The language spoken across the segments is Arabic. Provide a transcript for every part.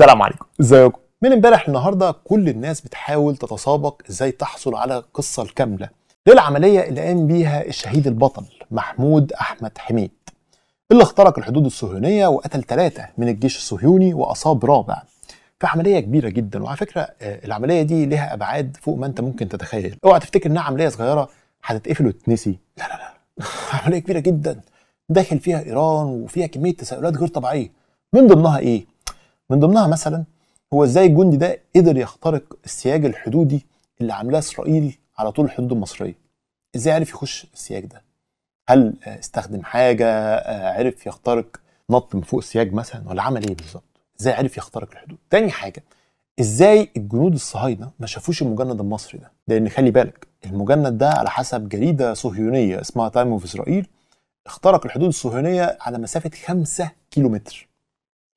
السلام عليكم ازيكم من امبارح النهارده كل الناس بتحاول تتسابق ازاي تحصل على القصه الكامله للعمليه اللي قام بيها الشهيد البطل محمود احمد حميد اللي اخترق الحدود الصهيونيه وقتل ثلاثه من الجيش الصهيوني واصاب رابع في عمليه كبيره جدا وعلى فكره آه، العمليه دي لها ابعاد فوق ما انت ممكن تتخيل اوعى تفتكر انها عمليه صغيره هتتقفل وتتنسي لا لا لا عمليه كبيره جدا داخل فيها ايران وفيها كميه تساؤلات غير طبيعيه من ضمنها ايه من ضمنها مثلا هو ازاي الجندي ده قدر يخترق السياج الحدودي اللي عاملاه اسرائيل على طول الحدود المصريه ازاي عرف يخش السياج ده هل استخدم حاجه آه، عرف يخترق نط من فوق السياج مثلا ولا عمل ايه بالظبط ازاي عرف يخترق الحدود تاني حاجه ازاي الجنود الصهاينه ما شافوش المجند المصري ده لان خلي بالك المجند ده على حسب جريده صهيونيه اسمها تايم اوف اسرائيل اخترق الحدود الصهيونيه على مسافه 5 كيلومتر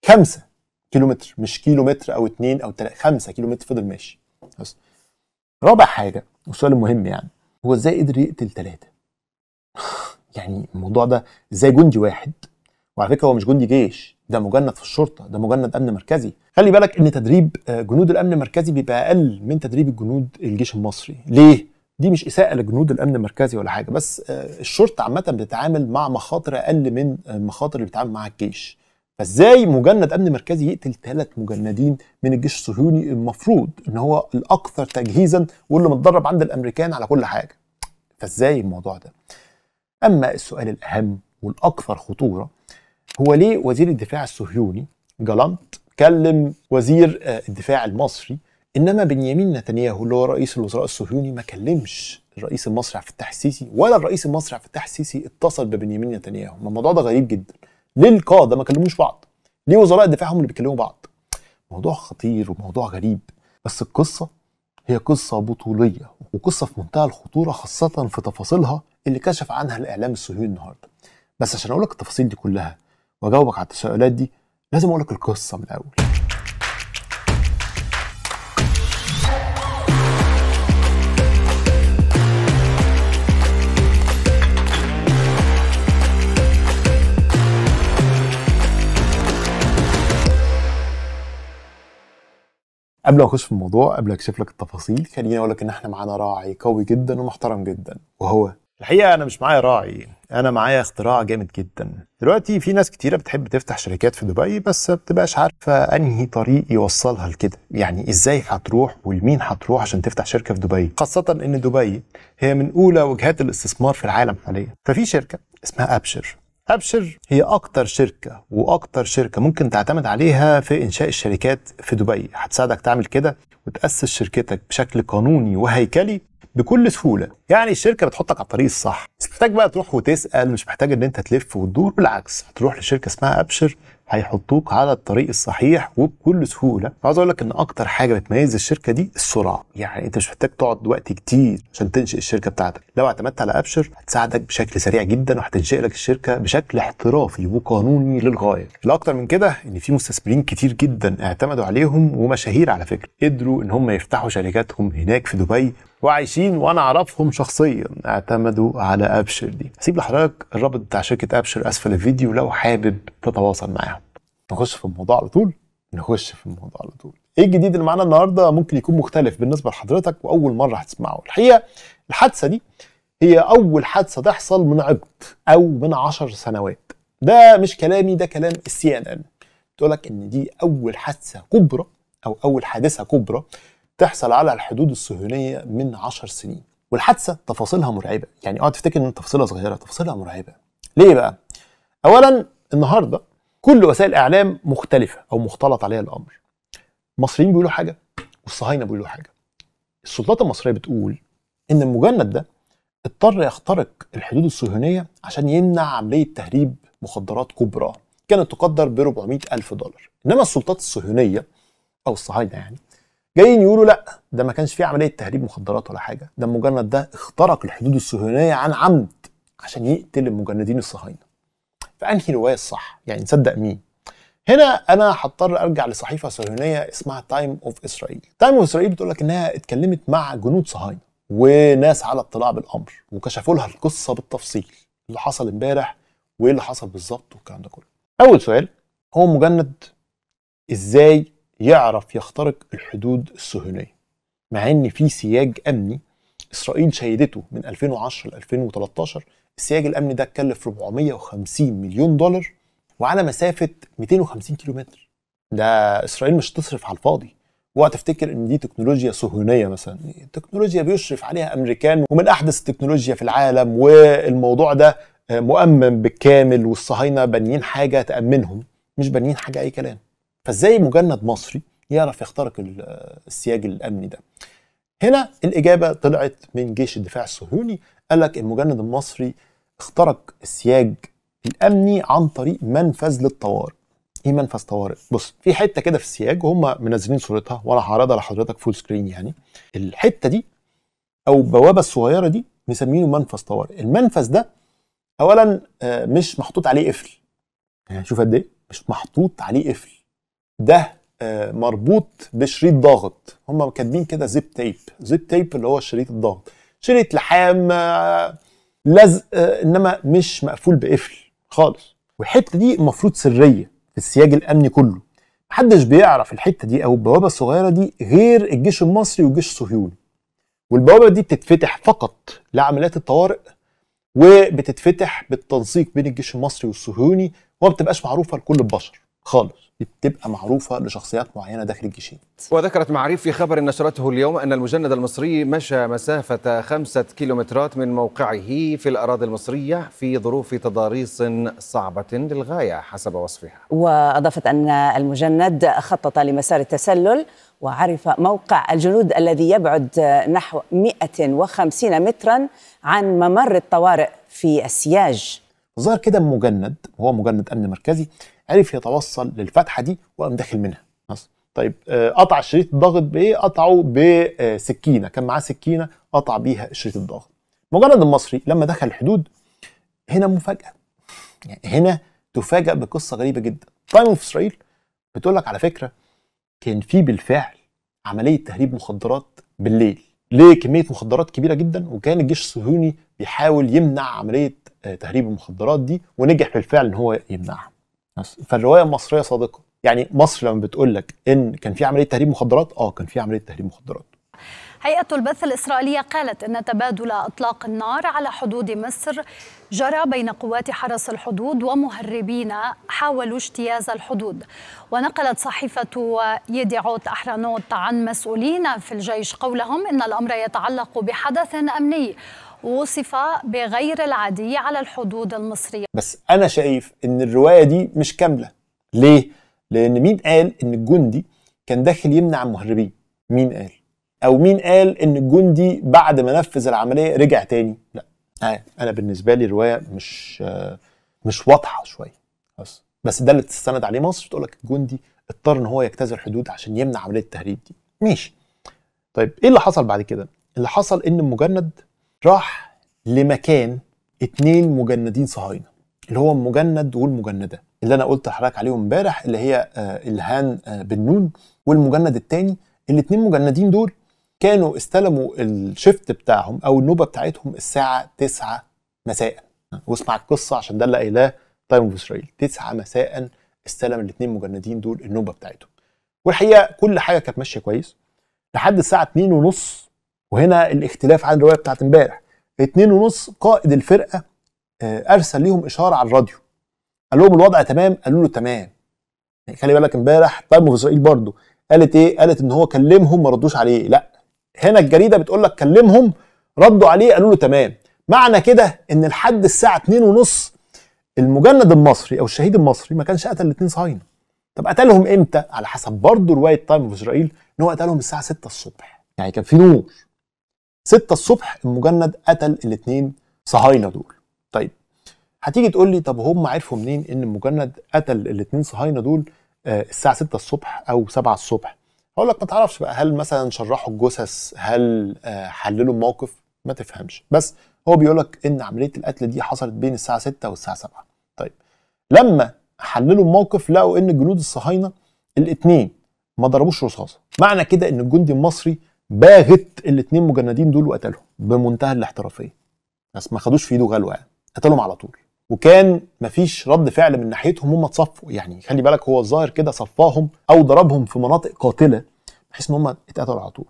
5 كيلومتر مش كيلو متر او اتنين او تلاتة خمسة كيلو متر فضل ماشي بس رابع حاجة والسؤال المهم يعني هو ازاي قدر يقتل ثلاثة؟ يعني الموضوع ده ازاي جندي واحد وعلى فكره هو مش جندي جيش ده مجند في الشرطه ده مجند امن مركزي خلي بالك ان تدريب آه، جنود الامن المركزي بيبقى اقل من تدريب الجنود الجيش المصري ليه دي مش اساءه لجنود الامن المركزي ولا حاجه بس آه، الشرطه عامه بتتعامل مع مخاطر اقل من آه، المخاطر اللي بيتعامل معها الجيش فازاي مجند امن مركزي يقتل ثلاث مجندين من الجيش الصهيوني المفروض ان هو الاكثر تجهيزا واللي متدرب عند الامريكان على كل حاجه فازاي الموضوع ده اما السؤال الاهم والاكثر خطوره هو ليه وزير الدفاع الصهيوني جالانت كلم وزير آه، الدفاع المصري انما بنيامين نتنياهو اللي هو رئيس الوزراء الصهيوني ما كلمش الرئيس المصري عبد الفتاح السيسي ولا الرئيس المصري عبد الفتاح السيسي اتصل ببنيامين نتنياهو الموضوع ده غريب جدا ليه القاده ما كلموش بعض ليه وزراء الدفاع هم اللي بيكلموا بعض موضوع خطير وموضوع غريب بس القصه هي قصه بطوليه وقصه في منتهى الخطوره خاصه في تفاصيلها اللي كشف عنها الاعلام الصهيوني النهارده بس عشان اقول لك التفاصيل دي كلها واجاوبك على التساؤلات دي لازم اقول لك القصه من الاول قبل ما اخش في الموضوع قبل اكشف لك التفاصيل خليني اقول لك ان احنا معانا راعي قوي جدا ومحترم جدا وهو الحقيقه انا مش معايا راعي انا معايا اختراع جامد جدا دلوقتي في ناس كتيره بتحب تفتح شركات في دبي بس ما بتبقاش عارفه انهي طريق يوصلها لكده يعني ازاي هتروح ولمين هتروح عشان تفتح شركه في دبي خاصه ان دبي هي من اولى وجهات الاستثمار في العالم حاليا ففي شركه اسمها ابشر أبشر هي أكتر شركة وأكتر شركة ممكن تعتمد عليها في إنشاء الشركات في دبي هتساعدك تعمل كده وتأسس شركتك بشكل قانوني وهيكلي بكل سهولة يعني الشركة بتحطك على الطريق الصح مش محتاج بقى تروح وتسأل مش محتاج إن أنت تلف وتدور بالعكس هتروح لشركة اسمها أبشر هيحطوك على الطريق الصحيح وبكل سهوله عاوز اقول لك ان اكتر حاجه بتميز الشركه دي السرعه يعني انت مش محتاج تقعد وقت كتير عشان تنشئ الشركه بتاعتك لو اعتمدت على ابشر هتساعدك بشكل سريع جدا وهتنشئ لك الشركه بشكل احترافي وقانوني للغايه الاكتر من كده ان في مستثمرين كتير جدا اعتمدوا عليهم ومشاهير على فكره قدروا ان هم يفتحوا شركاتهم هناك في دبي وعايشين وانا اعرفهم شخصيا اعتمدوا على ابشر دي هسيب لحضرتك الرابط بتاع شركه ابشر اسفل الفيديو لو حابب تتواصل معاهم نخش في الموضوع على طول نخش في الموضوع على طول ايه الجديد اللي معانا النهارده ممكن يكون مختلف بالنسبه لحضرتك واول مره هتسمعه الحقيقه الحادثه دي هي اول حادثه تحصل من عقد او من عشر سنوات ده مش كلامي ده كلام السي ان ان بتقول لك ان دي اول حادثه كبرى او اول حادثه كبرى تحصل على الحدود الصهيونيه من 10 سنين والحادثه تفاصيلها مرعبه يعني اوعى تفتكر ان تفاصيلها صغيره تفاصيلها مرعبه ليه بقى اولا النهارده كل وسائل الاعلام مختلفه او مختلط عليها الامر المصريين بيقولوا حاجه والصهاينه بيقولوا حاجه السلطات المصريه بتقول ان المجند ده اضطر يخترق الحدود الصهيونيه عشان يمنع عمليه تهريب مخدرات كبرى كانت تقدر ب 400 ألف دولار إنما السلطات الصهيونية أو الصهاينة يعني جايين يقولوا لا ده ما كانش فيه عمليه تهريب مخدرات ولا حاجه ده المجند ده اخترق الحدود الصهيونيه عن عمد عشان يقتل المجندين الصهاينه فانهي روايه الصح يعني نصدق مين هنا انا هضطر ارجع لصحيفه صهيونيه اسمها تايم اوف اسرائيل تايم اوف اسرائيل بتقول لك انها اتكلمت مع جنود صهاينه وناس على اطلاع بالامر وكشفوا لها القصه بالتفصيل اللي حصل امبارح وايه اللي حصل بالظبط والكلام ده كله اول سؤال هو مجند ازاي يعرف يخترق الحدود الصهيونيه مع ان في سياج امني اسرائيل شهدته من 2010 ل 2013 السياج الامني ده اتكلف 450 مليون دولار وعلى مسافه 250 كيلومتر ده اسرائيل مش تصرف على الفاضي اوعى تفتكر ان دي تكنولوجيا صهيونيه مثلا تكنولوجيا بيشرف عليها امريكان ومن احدث التكنولوجيا في العالم والموضوع ده آه، مؤمن بالكامل والصهاينه بانيين حاجه تامنهم مش بانيين حاجه اي كلام فازاي مجند مصري يعرف يخترق السياج الامني ده هنا الاجابه طلعت من جيش الدفاع الصهيوني قال لك المجند المصري اخترق السياج الامني عن طريق منفذ للطوارئ ايه منفذ طوارئ بص في حته كده في السياج وهم منزلين صورتها وانا هعرضها لحضرتك فول سكرين يعني الحته دي او البوابه الصغيره دي مسمينه منفذ طوارئ المنفذ ده اولا آه، مش محطوط عليه قفل يعني شوف قد ايه مش محطوط عليه قفل ده آه، مربوط بشريط ضاغط هم كاتبين كده زيب تيب زيب تيب اللي هو الشريط الضاغط شريط لحام آه، لزق آه، انما مش مقفول بقفل خالص والحته دي المفروض سريه في السياج الامني كله محدش بيعرف الحته دي او البوابه الصغيره دي غير الجيش المصري والجيش الصهيوني والبوابه دي بتتفتح فقط لعمليات الطوارئ وبتتفتح بالتنسيق بين الجيش المصري والصهيوني وما بتبقاش معروفه لكل البشر خالص بتبقى معروفه لشخصيات معينه داخل الجيشين وذكرت معاريف في خبر نشرته اليوم ان المجند المصري مشى مسافه خمسة كيلومترات من موقعه في الاراضي المصريه في ظروف تضاريس صعبه للغايه حسب وصفها واضافت ان المجند خطط لمسار التسلل وعرف موقع الجنود الذي يبعد نحو 150 مترا عن ممر الطوارئ في السياج ظهر كده مجند وهو مجند امن مركزي عرف يتوصل للفتحه دي وقام داخل منها مصر. طيب آه، قطع الشريط الضاغط بايه؟ قطعه بسكينه، كان معاه سكينه قطع بيها الشريط الضاغط. مجرد المصري لما دخل الحدود هنا مفاجاه. يعني هنا تفاجأ بقصه غريبه جدا. تايم طيب، اوف اسرائيل بتقول لك على فكره كان في بالفعل عمليه تهريب مخدرات بالليل. ليه كميه مخدرات كبيره جدا وكان الجيش الصهيوني بيحاول يمنع عمليه آه، تهريب المخدرات دي ونجح بالفعل ان هو يمنعها. فالروايه المصريه صادقه يعني مصر لما بتقول لك ان كان في عمليه تهريب مخدرات اه كان في عمليه تهريب مخدرات هيئة البث الإسرائيلية قالت أن تبادل أطلاق النار على حدود مصر جرى بين قوات حرس الحدود ومهربين حاولوا اجتياز الحدود ونقلت صحيفة يديعوت أحرانوت عن مسؤولين في الجيش قولهم أن الأمر يتعلق بحدث أمني وصف بغير العادي على الحدود المصرية بس أنا شايف إن الرواية دي مش كاملة ليه؟ لأن مين قال إن الجندي كان داخل يمنع المهربين؟ مين قال؟ أو مين قال إن الجندي بعد ما نفذ العملية رجع تاني؟ لا آه، أنا بالنسبة لي الرواية مش آه، مش واضحة شوية بس بس ده اللي تستند عليه مصر بتقول لك الجندي اضطر ان هو يجتاز الحدود عشان يمنع عمليه التهريب دي ماشي طيب ايه اللي حصل بعد كده اللي حصل ان مجند راح لمكان اتنين مجندين صهاينه اللي هو المجند والمجنده اللي انا قلت لحضرتك عليهم امبارح اللي هي آه، الهان آه، بن نون والمجند الثاني الاتنين مجندين دول كانوا استلموا الشفت بتاعهم او النوبه بتاعتهم الساعه 9 مساء واسمع القصه عشان ده اللي قايلاه تايم اوف اسرائيل 9 مساء استلم الاتنين مجندين دول النوبه بتاعتهم والحقيقه كل حاجه كانت ماشيه كويس لحد الساعه 2 ونص وهنا الاختلاف عن الروايه بتاعت امبارح اتنين ونص قائد الفرقه آه، ارسل ليهم اشاره على الراديو قال لهم الوضع تمام قالوا له تمام يعني خلي بالك امبارح طيب في اسرائيل برضه قالت ايه قالت ان هو كلمهم ما ردوش عليه لا هنا الجريده بتقول لك كلمهم ردوا عليه قالوا له تمام معنى كده ان لحد الساعه اتنين ونص المجند المصري او الشهيد المصري ما كانش قتل الاثنين صهاينه طب قتلهم امتى على حسب برضه روايه تايم طيب اوف اسرائيل ان هو قتلهم الساعه 6 الصبح يعني كان في نور 6 الصبح المجند قتل الاثنين صهاينه دول طيب هتيجي تقول لي طب هم عرفوا منين ان المجند قتل الاثنين صهاينه دول آه، الساعه 6 الصبح او 7 الصبح هقول لك ما تعرفش بقى هل مثلا شرحوا الجثث هل آه، حللوا الموقف ما تفهمش بس هو بيقول لك ان عمليه القتل دي حصلت بين الساعه 6 والساعه 7 طيب لما حللوا الموقف لقوا ان جنود الصهاينه الاثنين ما ضربوش رصاصه معنى كده ان الجندي المصري باغت الاثنين مجندين دول وقتلهم بمنتهى الاحترافيه بس ما خدوش في ايده غلوه يعني قتلهم على طول وكان مفيش رد فعل من ناحيتهم هم اتصفوا يعني خلي بالك هو الظاهر كده صفاهم او ضربهم في مناطق قاتله بحيث ان هم اتقتلوا على طول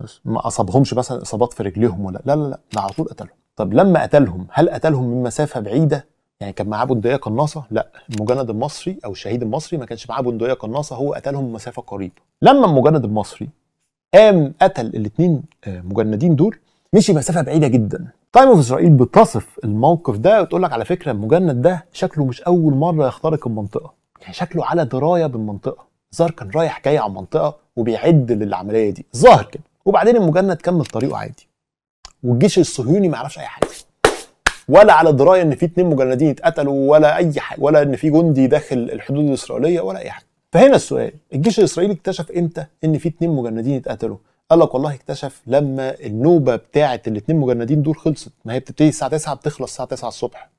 بس ما اصابهمش مثلا اصابات في رجليهم ولا لا لا لا ده على طول قتلهم طب لما قتلهم هل قتلهم من مسافه بعيده يعني كان معاه بندقيه قناصه؟ لا، المجند المصري او الشهيد المصري ما كانش معاه بندقيه قناصه هو قتلهم من مسافه قريبه. لما المجند المصري قام قتل الاثنين آه، مجندين دول مشي مسافه بعيده جدا تايم اوف اسرائيل بتصف الموقف ده وتقول لك على فكره المجند ده شكله مش اول مره يخترق المنطقه يعني شكله على درايه بالمنطقه ظهر كان رايح جاي على المنطقه وبيعد للعمليه دي ظاهر كده وبعدين المجند كمل طريقه عادي والجيش الصهيوني ما يعرفش اي حاجه ولا على درايه ان في اتنين مجندين اتقتلوا ولا اي حاجه ولا ان في جندي داخل الحدود الاسرائيليه ولا اي حاجه فهنا السؤال الجيش الاسرائيلي اكتشف امتى ان في اتنين مجندين اتقتلوا قال لك والله اكتشف لما النوبه بتاعه الاتنين مجندين دول خلصت ما هي بتبتدي الساعه 9 بتخلص الساعه 9 الصبح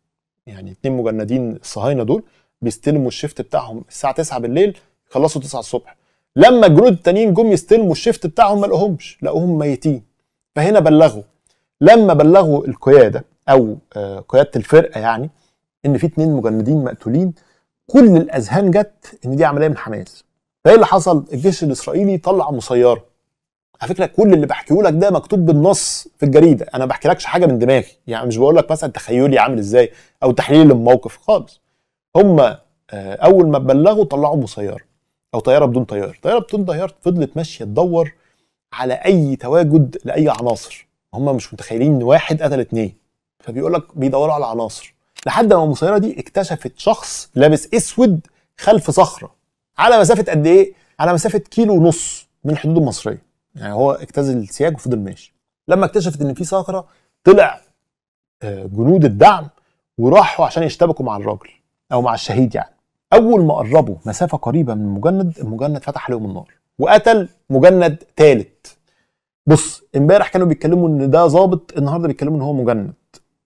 يعني اتنين مجندين الصهاينه دول بيستلموا الشيفت بتاعهم الساعه 9 بالليل خلصوا 9 الصبح لما الجنود التانيين جم يستلموا الشيفت بتاعهم ما لقوهمش لقوهم ميتين فهنا بلغوا لما بلغوا القياده او آه، قياده الفرقه يعني ان في اتنين مجندين مقتولين كل الاذهان جت ان دي عمليه من حماس فايه اللي حصل الجيش الاسرائيلي طلع مسيره على فكره كل اللي بحكيه لك ده مكتوب بالنص في الجريده انا ما بحكيلكش حاجه من دماغي يعني مش بقول لك مثلا تخيلي عامل ازاي او تحليل للموقف خالص هم آه، اول ما بلغوا طلعوا مسيره او طياره بدون طيار طياره بدون طيار فضلت ماشيه تدور على اي تواجد لاي عناصر هم مش متخيلين ان واحد قتل اثنين فبيقول لك بيدوروا على عناصر لحد ما المسيره دي اكتشفت شخص لابس اسود خلف صخره على مسافه قد ايه؟ على مسافه كيلو ونص من الحدود المصريه يعني هو اجتزل السياج وفضل ماشي لما اكتشفت ان في صخره طلع آه، جنود الدعم وراحوا عشان يشتبكوا مع الراجل او مع الشهيد يعني اول ما قربوا مسافه قريبه من المجند المجند فتح عليهم النار وقتل مجند ثالث بص امبارح كانوا بيتكلموا ان ده ظابط النهارده بيتكلموا ان هو مجند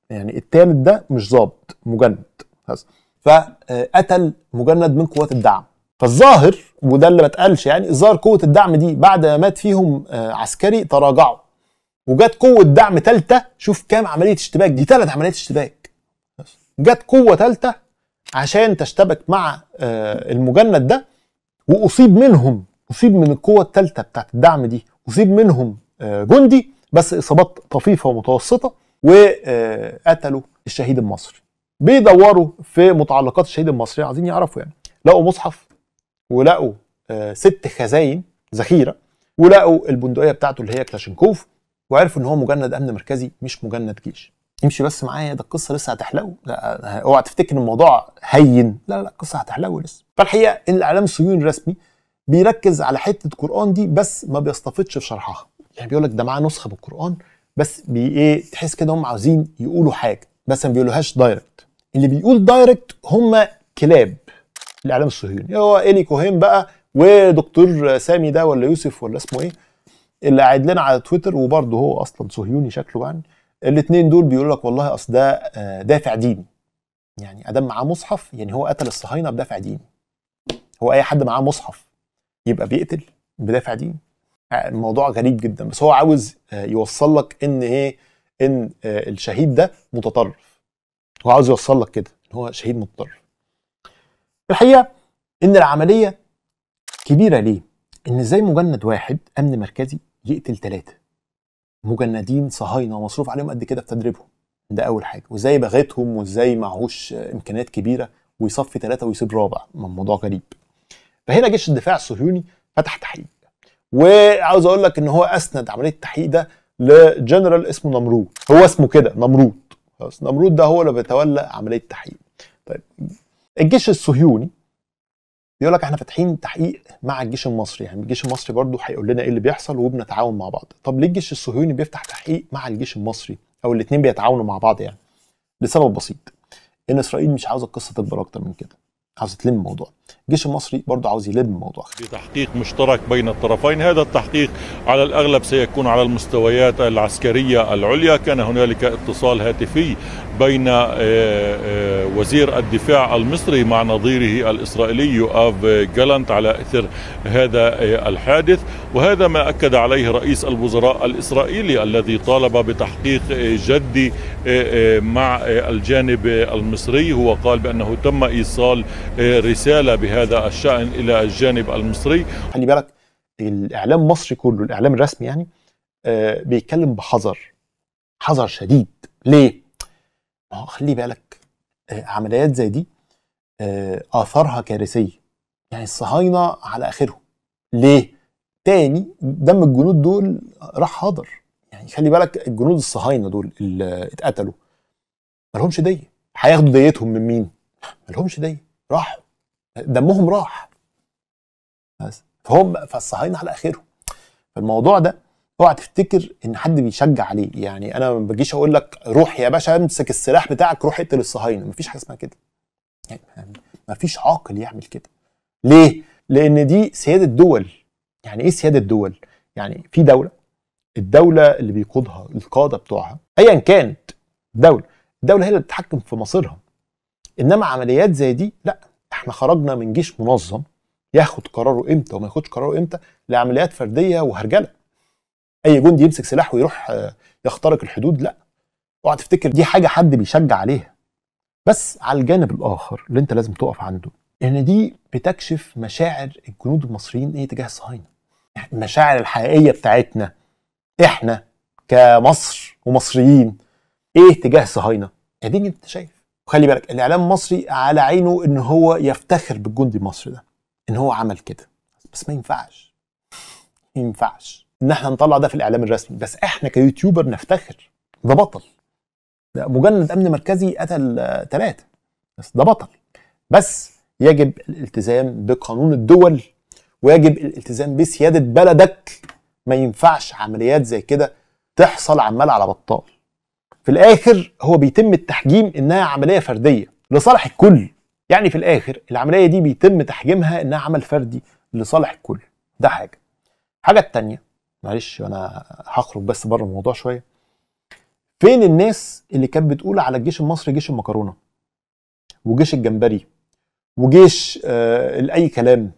يعني التالت ده مش ظابط مجند بس فقتل مجند من قوات الدعم فالظاهر وده اللي ما اتقالش يعني الظاهر قوه الدعم دي بعد ما مات فيهم آه، عسكري تراجعوا وجت قوه دعم ثالثه شوف كام عمليه اشتباك دي ثلاث عمليات اشتباك جت قوه ثالثه عشان تشتبك مع آه، المجند ده واصيب منهم اصيب من القوه الثالثه بتاعت الدعم دي اصيب منهم آه، جندي بس اصابات طفيفه ومتوسطه وقتلوا الشهيد المصري بيدوروا في متعلقات الشهيد المصري عايزين يعرفوا يعني لقوا مصحف ولقوا آه، ست خزاين ذخيره ولقوا البندقيه بتاعته اللي هي كلاشينكوف وعرفوا ان هو مجند امن مركزي مش مجند جيش امشي بس معايا ده القصه لسه هتحلو لا آه، اوعى تفتكر الموضوع هين لا لا القصه هتحلو لسه فالحقيقه الاعلام الصهيوني الرسمي بيركز على حته القران دي بس ما في شرحها يعني بيقول لك ده معاه نسخه بالقران بس بي ايه تحس كده هم عاوزين يقولوا حاجه بس ما بيقولوهاش دايركت اللي بيقول دايركت هم كلاب الاعلام الصهيوني هو الي كوهين بقى ودكتور سامي ده ولا يوسف ولا اسمه ايه اللي قاعد لنا على تويتر وبرضه هو اصلا صهيوني شكله يعني الاثنين دول بيقولوا لك والله اصل ده آه، دافع ديني يعني ادم معاه مصحف يعني هو قتل الصهاينه بدافع ديني هو اي حد معاه مصحف يبقى بيقتل بدافع ديني الموضوع غريب جدا بس هو عاوز آه، يوصل لك ان ايه ان آه، الشهيد ده متطرف هو عاوز يوصل لك كده ان هو شهيد متطرف الحقيقه ان العمليه كبيره ليه ان ازاي مجند واحد امن مركزي يقتل ثلاثه مجندين صهاينه ومصروف عليهم قد كده في تدريبهم ده اول حاجه وازاي بغيتهم وازاي معهوش امكانيات كبيره ويصفي ثلاثه ويسيب رابع الموضوع غريب فهنا جيش الدفاع الصهيوني فتح تحقيق وعاوز اقول لك ان هو اسند عمليه التحقيق ده لجنرال اسمه نمرود هو اسمه كده نمرود خلاص نمرود ده هو اللي بيتولى عمليه التحقيق طيب الجيش الصهيوني بيقول لك احنا فاتحين تحقيق مع الجيش المصري يعني الجيش المصري برضه هيقول لنا ايه اللي بيحصل وبنتعاون مع بعض طب ليه الجيش الصهيوني بيفتح تحقيق مع الجيش المصري او الاثنين بيتعاونوا مع بعض يعني لسبب بسيط ان اسرائيل مش عاوزه القصه تكبر اكتر من كده عاوز تلم الموضوع الجيش المصري برضه عاوز يلم الموضوع بتحقيق مشترك بين الطرفين هذا التحقيق على الأغلب سيكون على المستويات العسكرية العليا كان هنالك اتصال هاتفي بين آه، آه، وزير الدفاع المصري مع نظيره الإسرائيلي يؤاف جالانت على إثر هذا آه، الحادث وهذا ما أكد عليه رئيس الوزراء الإسرائيلي الذي طالب بتحقيق جدي مع الجانب المصري هو قال بأنه تم إيصال رسالة بهذا الشأن إلى الجانب المصري خلي بالك الإعلام المصري كله الإعلام الرسمي يعني بيتكلم بحذر حذر شديد ليه؟ اه خلي بالك آه، عمليات زي دي آه، اثارها كارثيه يعني الصهاينه على اخرهم ليه تاني دم الجنود دول راح هدر يعني خلي بالك الجنود الصهاينه دول اللي اتقتلوا مالهمش ديه هياخدوا ديتهم من مين مالهمش ديه راحوا دمهم راح بس فهم فالصهاينه على اخرهم فالموضوع ده اوعى تفتكر ان حد بيشجع عليه يعني انا ما بجيش اقول لك روح يا باشا امسك السلاح بتاعك روح اقتل الصهاينه مفيش حاجه اسمها كده يعني مفيش عاقل يعمل كده ليه لان دي سياده دول يعني ايه سياده دول يعني في دوله الدوله اللي بيقودها القاده بتوعها ايا كانت دوله الدوله هي اللي بتتحكم في مصيرها انما عمليات زي دي لا احنا خرجنا من جيش منظم ياخد قراره امتى وما ياخدش قراره امتى لعمليات فرديه وهرجله اي جندي يمسك سلاح ويروح آه، يخترق الحدود لا اوعى تفتكر دي حاجه حد بيشجع عليها بس على الجانب الاخر اللي انت لازم تقف عنده ان دي بتكشف مشاعر الجنود المصريين ايه تجاه الصهاينه المشاعر الحقيقيه بتاعتنا احنا كمصر ومصريين ايه تجاه الصهاينه اديني انت شايف وخلي بالك الاعلام المصري على عينه ان هو يفتخر بالجندي المصري ده ان هو عمل كده بس ما ينفعش ما ينفعش ان احنا نطلع ده في الاعلام الرسمي بس احنا كيوتيوبر نفتخر ده بطل ده مجند امن مركزي قتل ثلاثه بس ده بطل بس يجب الالتزام بقانون الدول ويجب الالتزام بسياده بلدك ما ينفعش عمليات زي كده تحصل عمال على بطال في الاخر هو بيتم التحجيم انها عمليه فرديه لصالح الكل يعني في الاخر العمليه دي بيتم تحجيمها انها عمل فردي لصالح الكل ده حاجه الحاجه التانيه معلش انا هخرج بس بره الموضوع شويه فين الناس اللي كانت بتقول على الجيش المصري جيش المكرونه وجيش الجمبري وجيش آه اي كلام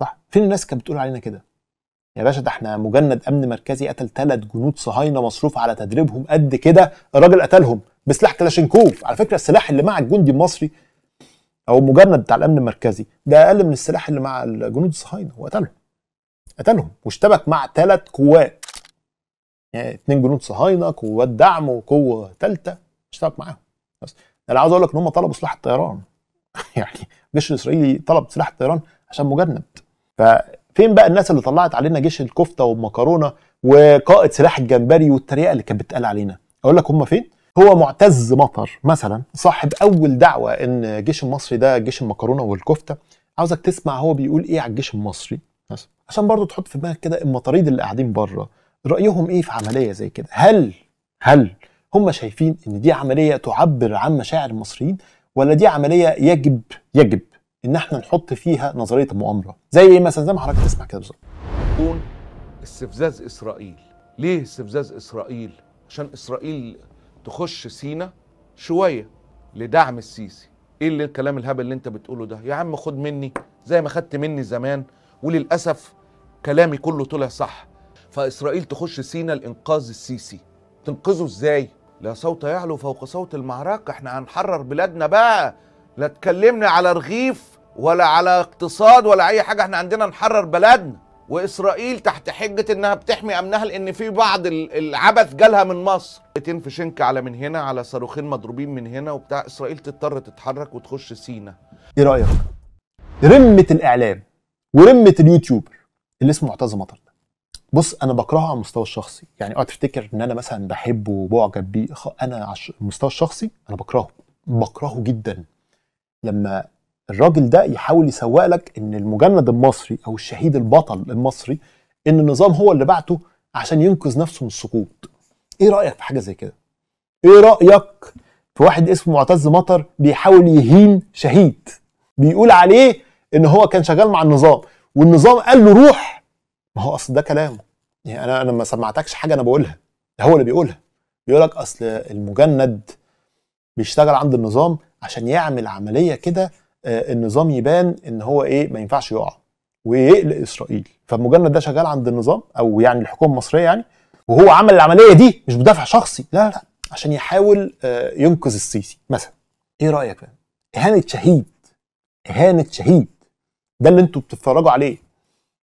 صح فين الناس كانت بتقول علينا كده يا باشا ده احنا مجند امن مركزي قتل ثلاث جنود صهاينه مصروف على تدريبهم قد كده الراجل قتلهم بسلاح كلاشينكوف على فكره السلاح اللي مع الجندي المصري او المجند بتاع الامن المركزي ده اقل من السلاح اللي مع الجنود الصهاينه وقتلهم قتلهم واشتبك مع ثلاث قوات يعني اثنين جنود صهاينه قوات دعم وقوه ثالثه اشتبك معاهم بس انا عاوز اقول لك ان هم طلبوا سلاح الطيران يعني الجيش الاسرائيلي طلب سلاح الطيران عشان مجند ففين بقى الناس اللي طلعت علينا جيش الكفته والمكرونه وقائد سلاح الجمبري والتريقه اللي كانت بتقال علينا اقول لك هم فين هو معتز مطر مثلا صاحب اول دعوه ان الجيش المصري ده جيش المكرونه والكفته عاوزك تسمع هو بيقول ايه على الجيش المصري مثلا عشان برضو تحط في دماغك كده المطاريد اللي قاعدين بره رايهم ايه في عمليه زي كده هل هل هم شايفين ان دي عمليه تعبر عن مشاعر المصريين ولا دي عمليه يجب يجب ان احنا نحط فيها نظريه المؤامره زي ايه مثلا زي ما حضرتك تسمع كده بالظبط يكون استفزاز اسرائيل ليه استفزاز اسرائيل عشان اسرائيل تخش سينا شويه لدعم السيسي ايه اللي الكلام الهبل اللي انت بتقوله ده يا عم خد مني زي ما خدت مني زمان وللاسف كلامي كله طلع صح فاسرائيل تخش سينا لانقاذ السيسي تنقذه ازاي لا صوت يعلو فوق صوت المعركه احنا هنحرر بلادنا بقى لا تكلمنا على رغيف ولا على اقتصاد ولا اي حاجه احنا عندنا نحرر بلدنا واسرائيل تحت حجه انها بتحمي امنها لان في بعض العبث جالها من مصر في شنك على من هنا على صاروخين مضروبين من هنا وبتاع اسرائيل تضطر تتحرك وتخش سينا ايه رايك رمه الاعلام ورمه اليوتيوبر اللي اسمه معتز مطر بص انا بكرهه على المستوى الشخصي يعني اوعى تفتكر ان انا مثلا بحبه وبعجب بيه انا على المستوى الشخصي انا بكرهه بكرهه جدا لما الراجل ده يحاول يسوق لك ان المجند المصري او الشهيد البطل المصري ان النظام هو اللي بعته عشان ينقذ نفسه من السقوط ايه رايك في حاجه زي كده ايه رايك في واحد اسمه معتز مطر بيحاول يهين شهيد بيقول عليه ان هو كان شغال مع النظام والنظام قال له روح ما هو اصل ده كلامه يعني انا انا ما سمعتكش حاجه انا بقولها ده هو اللي بيقولها بيقول لك اصل المجند بيشتغل عند النظام عشان يعمل عمليه كده آه، النظام يبان ان هو ايه ما ينفعش يقع ويقلق اسرائيل فالمجند ده شغال عند النظام او يعني الحكومه المصريه يعني وهو عمل العمليه دي مش بدافع شخصي لا لا عشان يحاول آه، ينقذ السيسي مثلا ايه رايك بقى اهانه شهيد اهانه شهيد ده اللي انتوا بتتفرجوا عليه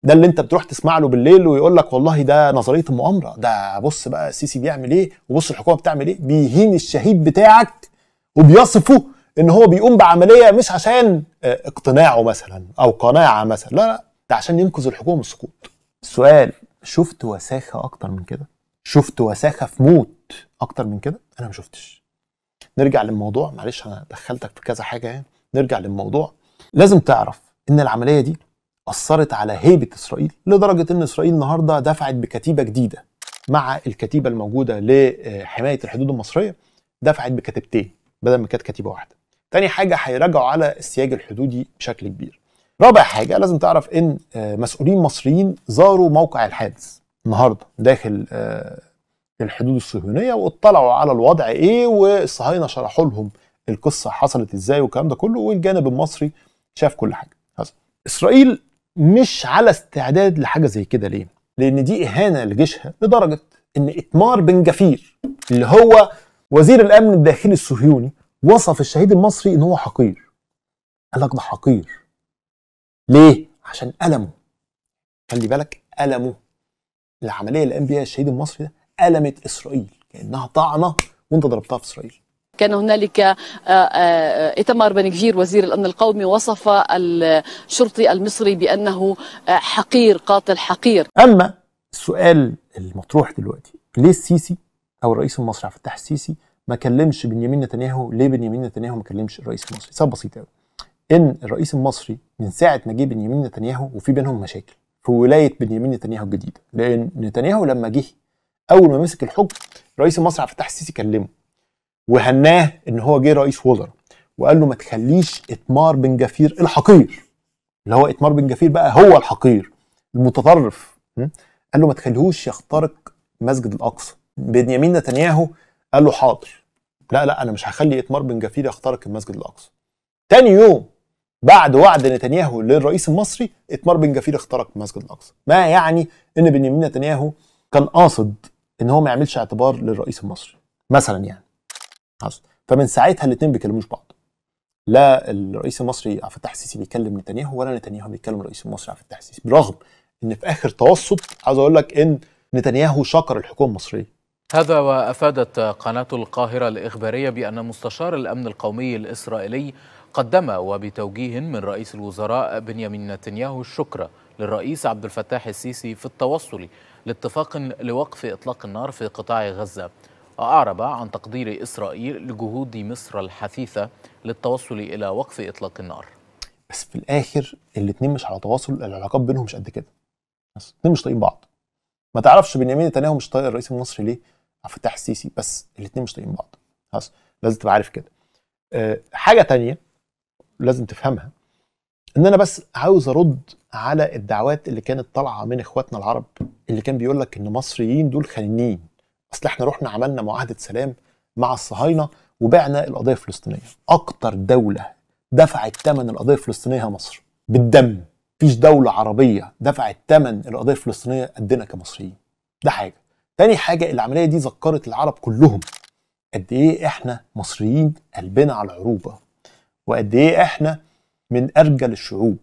ده اللي انت بتروح تسمع له بالليل ويقول لك والله ده نظريه المؤامره ده بص بقى السيسي بيعمل ايه وبص الحكومه بتعمل ايه بيهين الشهيد بتاعك وبيصفه ان هو بيقوم بعمليه مش عشان آه، اقتناعه مثلا او قناعه مثلا لا لا ده عشان ينقذ الحكومه من السقوط السؤال شفت وساخه اكتر من كده شفت وساخه في موت اكتر من كده انا ما شفتش نرجع للموضوع معلش انا دخلتك في كذا حاجه يعني نرجع للموضوع لازم تعرف ان العمليه دي اثرت على هيبه اسرائيل لدرجه ان اسرائيل النهارده دفعت بكتيبه جديده مع الكتيبه الموجوده لحمايه الحدود المصريه دفعت بكتيبتين بدل ما كانت كتيبه واحده. تاني حاجه هيراجعوا على السياج الحدودي بشكل كبير. رابع حاجه لازم تعرف ان آه، مسؤولين مصريين زاروا موقع الحادث النهارده داخل آه، الحدود الصهيونيه واطلعوا على الوضع ايه والصهاينه شرحوا لهم القصه حصلت ازاي والكلام ده كله والجانب المصري شاف كل حاجه. اسرائيل مش على استعداد لحاجه زي كده ليه؟ لان دي اهانه لجيشها لدرجه ان اتمار بن جفير اللي هو وزير الامن الداخلي الصهيوني وصف الشهيد المصري ان هو حقير قال لك ده حقير ليه؟ عشان ألمه خلي بالك ألمه العملية اللي قام بيها الشهيد المصري ده ألمت إسرائيل كأنها طعنة وأنت ضربتها في إسرائيل كان هنالك بن آه، آه، بنكجير وزير الأمن القومي وصف الشرطي المصري بأنه آه، حقير قاتل حقير أما السؤال المطروح دلوقتي ليه السيسي أو الرئيس المصري عبد الفتاح السيسي ما كلمش بنيامين نتنياهو ليه بنيامين نتنياهو ما كلمش الرئيس المصري سبب بسيط قوي ان الرئيس المصري من ساعه ما جه بنيامين نتنياهو وفي بينهم مشاكل في ولايه بنيامين نتنياهو الجديده لان نتنياهو لما جه اول ما مسك الحكم رئيس مصر عبد الفتاح السيسي كلمه وهناه ان هو جه رئيس وزراء وقال له ما تخليش اتمار بن جفير الحقير اللي هو اتمار بن جفير بقى هو الحقير المتطرف قال له ما تخليهوش يخترق مسجد الاقصى بنيامين نتنياهو قال له حاضر لا لا انا مش هخلي اتمار بن جفير يخترق المسجد الاقصى تاني يوم بعد وعد نتنياهو للرئيس المصري اتمار بن جفير اخترق المسجد الاقصى ما يعني ان بنيامين نتنياهو كان قاصد ان هو ما يعملش اعتبار للرئيس المصري مثلا يعني حصل فمن ساعتها الاثنين ما بيكلموش بعض لا الرئيس المصري عبد الفتاح السيسي بيكلم نتنياهو ولا نتنياهو بيكلم الرئيس المصري عبد الفتاح السيسي برغم ان في اخر توسط عاوز اقول لك ان نتنياهو شكر الحكومه المصريه هذا وافادت قناه القاهره الاخباريه بان مستشار الامن القومي الاسرائيلي قدم وبتوجيه من رئيس الوزراء بنيامين نتنياهو الشكر للرئيس عبد الفتاح السيسي في التوصل لاتفاق لوقف اطلاق النار في قطاع غزه أعرب عن تقدير إسرائيل لجهود مصر الحثيثة للتوصل إلى وقف إطلاق النار بس في الآخر الاتنين مش على تواصل العلاقات بينهم مش قد كده بس الاتنين مش طايقين بعض ما تعرفش بنيامين نتنياهو مش طايق الرئيس المصري ليه عبد الفتاح السيسي بس الاتنين مش طايقين بعض خلاص لازم تبقى عارف كده أه حاجة تانية لازم تفهمها ان انا بس عاوز ارد على الدعوات اللي كانت طالعه من اخواتنا العرب اللي كان بيقول لك ان المصريين دول خاينين اصل احنا رحنا عملنا معاهده سلام مع الصهاينه وبعنا القضيه الفلسطينيه اكتر دوله دفعت ثمن القضيه الفلسطينيه مصر بالدم مفيش دوله عربيه دفعت ثمن القضيه الفلسطينيه قدنا كمصريين ده حاجه تاني حاجه العمليه دي ذكرت العرب كلهم قد ايه احنا مصريين قلبنا على العروبه وقد ايه احنا من ارجل الشعوب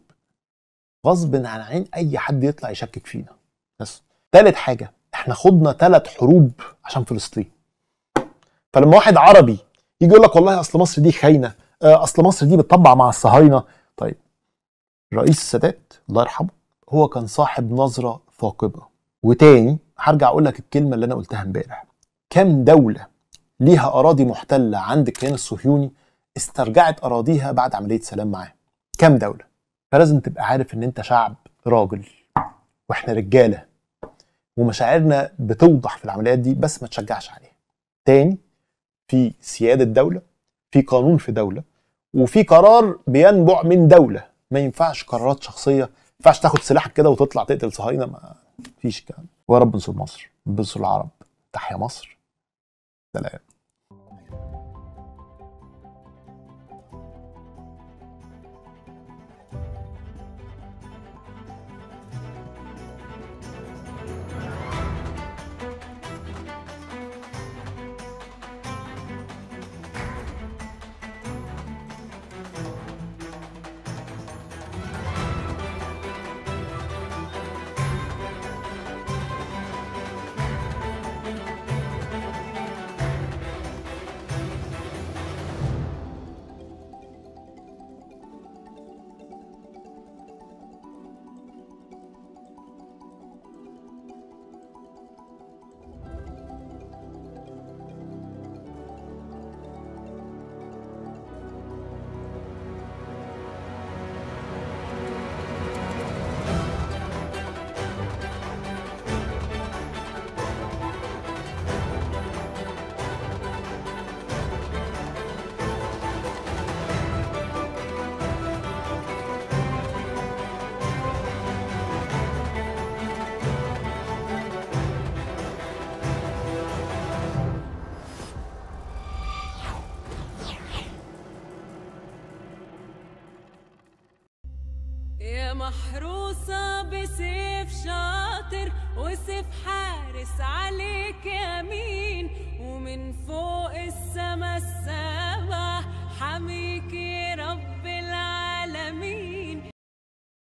غصب عن عين اي حد يطلع يشكك فينا بس تالت حاجه احنا خضنا ثلاث حروب عشان فلسطين فلما واحد عربي يجي يقول لك والله اصل مصر دي خاينه آه، اصل مصر دي بتطبع مع الصهاينه طيب الرئيس السادات الله يرحمه هو كان صاحب نظره ثاقبه وتاني هرجع اقول لك الكلمه اللي انا قلتها امبارح كم دوله ليها اراضي محتله عند الكيان الصهيوني استرجعت اراضيها بعد عمليه سلام معاه كم دوله فلازم تبقى عارف ان انت شعب راجل واحنا رجاله ومشاعرنا بتوضح في العمليات دي بس ما تشجعش عليها تاني في سياده دوله في قانون في دوله وفي قرار بينبع من دوله ما ينفعش قرارات شخصيه ما ينفعش تاخد سلاحك كده وتطلع تقتل صهاينه ما فيش الكلام ويا رب انصر مصر بنصر العرب تحيا مصر سلام becer.